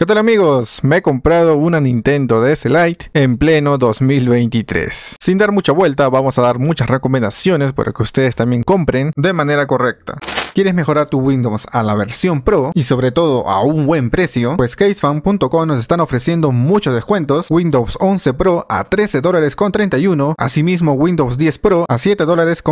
¿Qué tal amigos? Me he comprado una Nintendo DS Lite en pleno 2023. Sin dar mucha vuelta, vamos a dar muchas recomendaciones para que ustedes también compren de manera correcta. ¿Quieres mejorar tu Windows a la versión Pro y sobre todo a un buen precio? Pues casefan.com nos están ofreciendo muchos descuentos. Windows 11 Pro a $13.31, dólares asimismo Windows 10 Pro a 7 dólares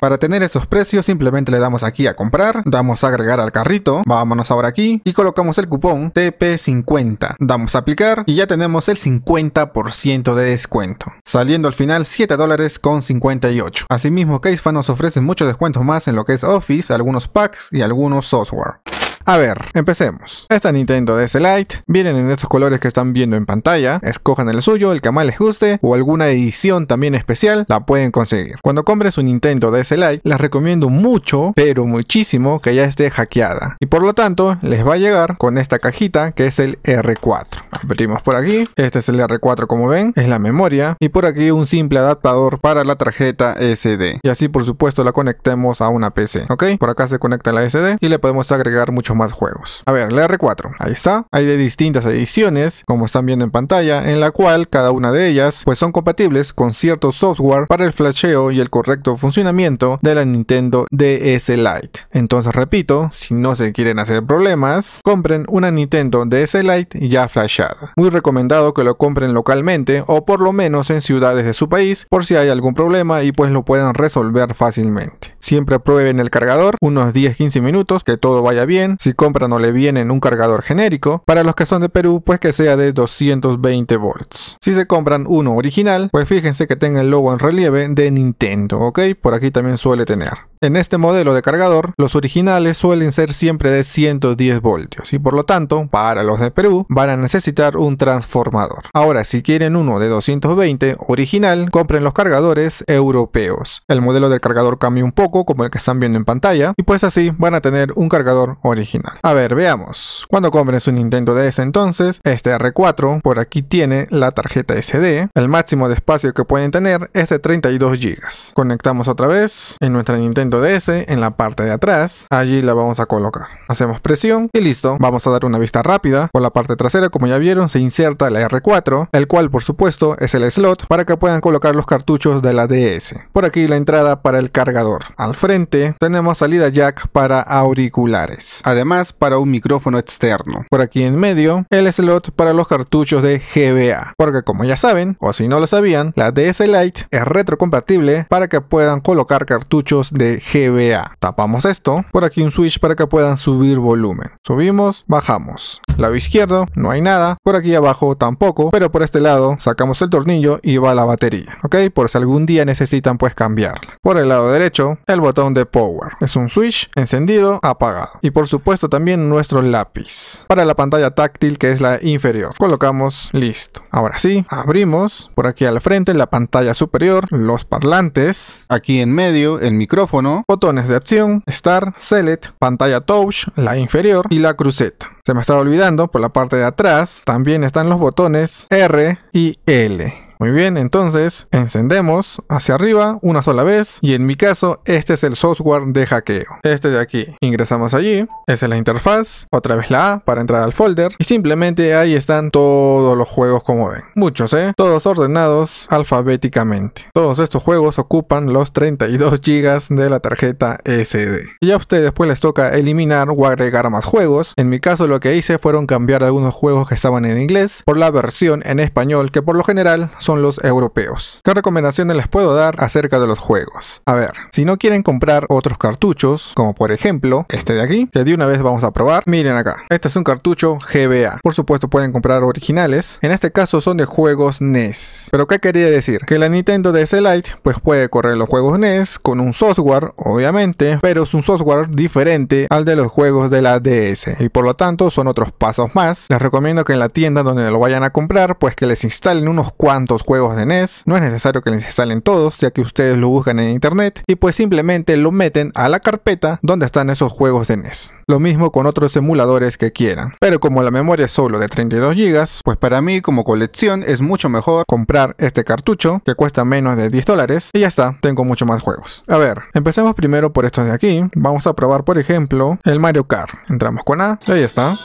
Para tener estos precios simplemente le damos aquí a comprar, damos a agregar al carrito, vámonos ahora aquí y colocamos el cupón de 50 Damos a aplicar y ya tenemos el 50% de descuento, saliendo al final 7 dólares con 58. Asimismo, CaseFan nos ofrece muchos descuentos más en lo que es Office, algunos packs y algunos software. A ver, empecemos. Esta Nintendo DS Lite vienen en estos colores que están viendo en pantalla. Escojan el suyo, el que más les guste o alguna edición también especial la pueden conseguir. Cuando compres un Nintendo DS Lite, les recomiendo mucho, pero muchísimo que ya esté hackeada. Y por lo tanto, les va a llegar con esta cajita que es el R4. Abrimos por aquí. Este es el R4 como ven, es la memoria y por aquí un simple adaptador para la tarjeta SD. Y así por supuesto la conectemos a una PC, ¿ok? Por acá se conecta la SD y le podemos agregar mucho más juegos. A ver, la R4, ahí está. Hay de distintas ediciones, como están viendo en pantalla, en la cual cada una de ellas pues son compatibles con cierto software para el flasheo y el correcto funcionamiento de la Nintendo DS Lite. Entonces repito, si no se quieren hacer problemas, compren una Nintendo DS Lite ya flashada. Muy recomendado que lo compren localmente o por lo menos en ciudades de su país por si hay algún problema y pues lo puedan resolver fácilmente. Siempre prueben el cargador unos 10-15 minutos, que todo vaya bien, si compran o le vienen un cargador genérico, para los que son de Perú, pues que sea de 220 volts. Si se compran uno original, pues fíjense que tenga el logo en relieve de Nintendo, ¿ok? Por aquí también suele tener. En este modelo de cargador, los originales suelen ser siempre de 110 voltios y por lo tanto, para los de Perú, van a necesitar un transformador. Ahora, si quieren uno de 220 original, compren los cargadores europeos. El modelo del cargador cambia un poco, como el que están viendo en pantalla, y pues así van a tener un cargador original. A ver, veamos. Cuando compren su Nintendo DS entonces, este R4 por aquí tiene la tarjeta SD. El máximo de espacio que pueden tener es de 32 GB. Conectamos otra vez en nuestra Nintendo DS en la parte de atrás. Allí la vamos a colocar. Hacemos presión y listo. Vamos a dar una vista rápida. Por la parte trasera, como ya vieron, se inserta la R4, el cual por supuesto es el slot para que puedan colocar los cartuchos de la DS. Por aquí la entrada para el cargador. Al frente tenemos salida jack para auriculares. Además para un micrófono externo. Por aquí en medio, el slot para los cartuchos de GBA. Porque como ya saben, o si no lo sabían, la DS Lite es retrocompatible para que puedan colocar cartuchos de GBA. Tapamos esto, por aquí un switch para que puedan subir volumen. Subimos, bajamos. Lado izquierdo, no hay nada, por aquí abajo tampoco, pero por este lado sacamos el tornillo y va la batería, ¿ok? Por si algún día necesitan pues cambiarla. Por el lado derecho, el botón de power. Es un switch encendido, apagado. Y por supuesto también nuestro lápiz. Para la pantalla táctil que es la inferior. Colocamos listo. Ahora sí, abrimos. Por aquí al frente la pantalla superior, los parlantes. Aquí en medio el micrófono botones de acción, star, Select, pantalla Touch, la inferior y la cruceta. Se me estaba olvidando, por la parte de atrás también están los botones R y L. Muy bien, entonces encendemos hacia arriba una sola vez y en mi caso este es el software de hackeo. Este de aquí. Ingresamos allí, esa es la interfaz, otra vez la A para entrar al folder y simplemente ahí están todos los juegos como ven. Muchos, ¿eh? Todos ordenados alfabéticamente. Todos estos juegos ocupan los 32 GB de la tarjeta SD. Y a ustedes después pues, les toca eliminar o agregar más juegos. En mi caso lo que hice fueron cambiar algunos juegos que estaban en inglés por la versión en español que por lo general son los europeos. ¿Qué recomendaciones les puedo dar acerca de los juegos? A ver, si no quieren comprar otros cartuchos, como por ejemplo este de aquí, que de una vez vamos a probar, miren acá, este es un cartucho GBA. Por supuesto pueden comprar originales, en este caso son de juegos NES. Pero ¿qué quería decir? Que la Nintendo DS Lite pues puede correr los juegos NES con un software, obviamente, pero es un software diferente al de los juegos de la DS y por lo tanto son otros pasos más. Les recomiendo que en la tienda donde lo vayan a comprar pues que les instalen unos cuantos juegos de NES, no es necesario que les instalen todos, ya que ustedes lo buscan en internet y pues simplemente lo meten a la carpeta donde están esos juegos de NES. Lo mismo con otros emuladores que quieran. Pero como la memoria es solo de 32 GB, pues para mí como colección es mucho mejor comprar este cartucho que cuesta menos de 10 dólares y ya está, tengo mucho más juegos. A ver, empecemos primero por estos de aquí. Vamos a probar por ejemplo el Mario Kart. Entramos con A, y ahí está.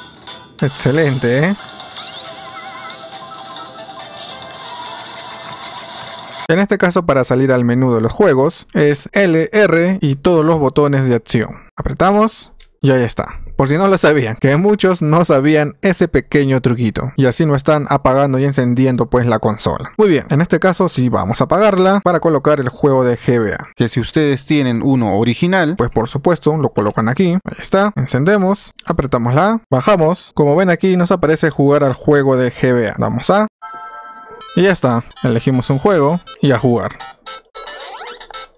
Excelente, ¿eh? En este caso para salir al menú de los juegos es LR y todos los botones de acción. Apretamos y ahí está. Por si no lo sabían, que muchos no sabían ese pequeño truquito y así no están apagando y encendiendo pues la consola. Muy bien, en este caso sí vamos a apagarla para colocar el juego de GBA, que si ustedes tienen uno original, pues por supuesto lo colocan aquí, ahí está, encendemos, apretamos la, bajamos, como ven aquí nos aparece jugar al juego de GBA, Vamos a, y ya está, elegimos un juego y a jugar.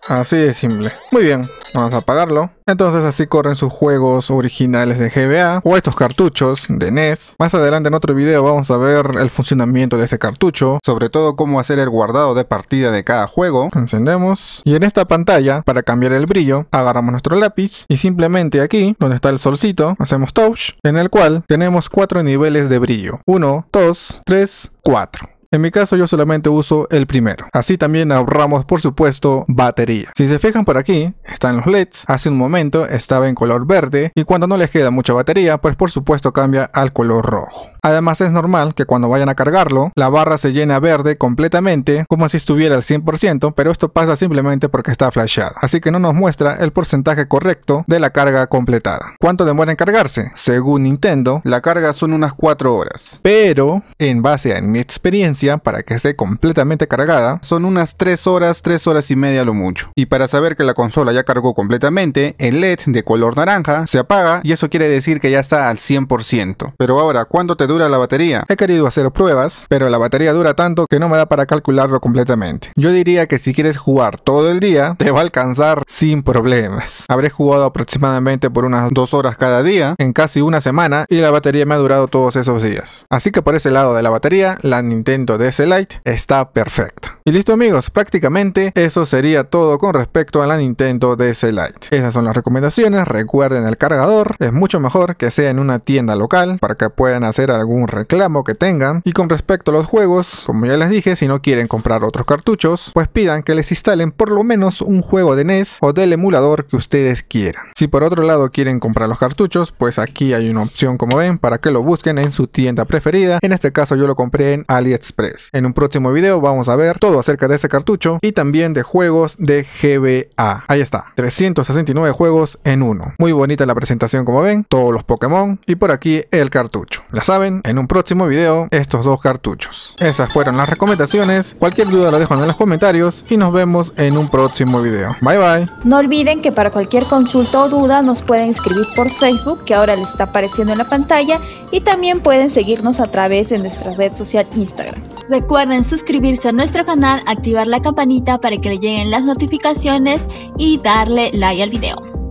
Así de simple. Muy bien, vamos a apagarlo. Entonces así corren sus juegos originales de GBA o estos cartuchos de NES. Más adelante en otro video vamos a ver el funcionamiento de este cartucho, sobre todo cómo hacer el guardado de partida de cada juego. Encendemos y en esta pantalla para cambiar el brillo agarramos nuestro lápiz y simplemente aquí donde está el solcito hacemos touch en el cual tenemos cuatro niveles de brillo. 1, 2, 3, 4. En mi caso yo solamente uso el primero. Así también ahorramos por supuesto batería. Si se fijan por aquí están los LEDs. Hace un momento estaba en color verde y cuando no les queda mucha batería pues por supuesto cambia al color rojo. Además es normal que cuando vayan a cargarlo la barra se llena verde completamente como si estuviera al 100% pero esto pasa simplemente porque está flashada Así que no nos muestra el porcentaje correcto de la carga completada. ¿Cuánto demora en cargarse? Según Nintendo la carga son unas 4 horas. Pero en base a mi experiencia para que esté completamente cargada, son unas 3 horas, 3 horas y media lo mucho. Y para saber que la consola ya cargó completamente, el LED de color naranja se apaga y eso quiere decir que ya está al 100%. Pero ahora, ¿cuánto te dura la batería? He querido hacer pruebas, pero la batería dura tanto que no me da para calcularlo completamente. Yo diría que si quieres jugar todo el día, te va a alcanzar sin problemas. Habré jugado aproximadamente por unas 2 horas cada día, en casi una semana, y la batería me ha durado todos esos días. Así que por ese lado de la batería, la Nintendo de ese light está perfecta. Y listo amigos, prácticamente eso sería todo con respecto a la Nintendo DS Lite. Esas son las recomendaciones, recuerden el cargador, es mucho mejor que sea en una tienda local para que puedan hacer algún reclamo que tengan. Y con respecto a los juegos, como ya les dije, si no quieren comprar otros cartuchos, pues pidan que les instalen por lo menos un juego de NES o del emulador que ustedes quieran. Si por otro lado quieren comprar los cartuchos, pues aquí hay una opción como ven para que lo busquen en su tienda preferida. En este caso yo lo compré en AliExpress. En un próximo video vamos a ver todo acerca de ese cartucho y también de juegos de GBA. Ahí está, 369 juegos en uno. Muy bonita la presentación como ven, todos los Pokémon y por aquí el cartucho. Ya saben, en un próximo video estos dos cartuchos. Esas fueron las recomendaciones, cualquier duda la dejan en los comentarios y nos vemos en un próximo video. Bye bye. No olviden que para cualquier consulta o duda nos pueden escribir por Facebook que ahora les está apareciendo en la pantalla y también pueden seguirnos a través de nuestra red social Instagram. Recuerden suscribirse a nuestro canal, activar la campanita para que le lleguen las notificaciones y darle like al video.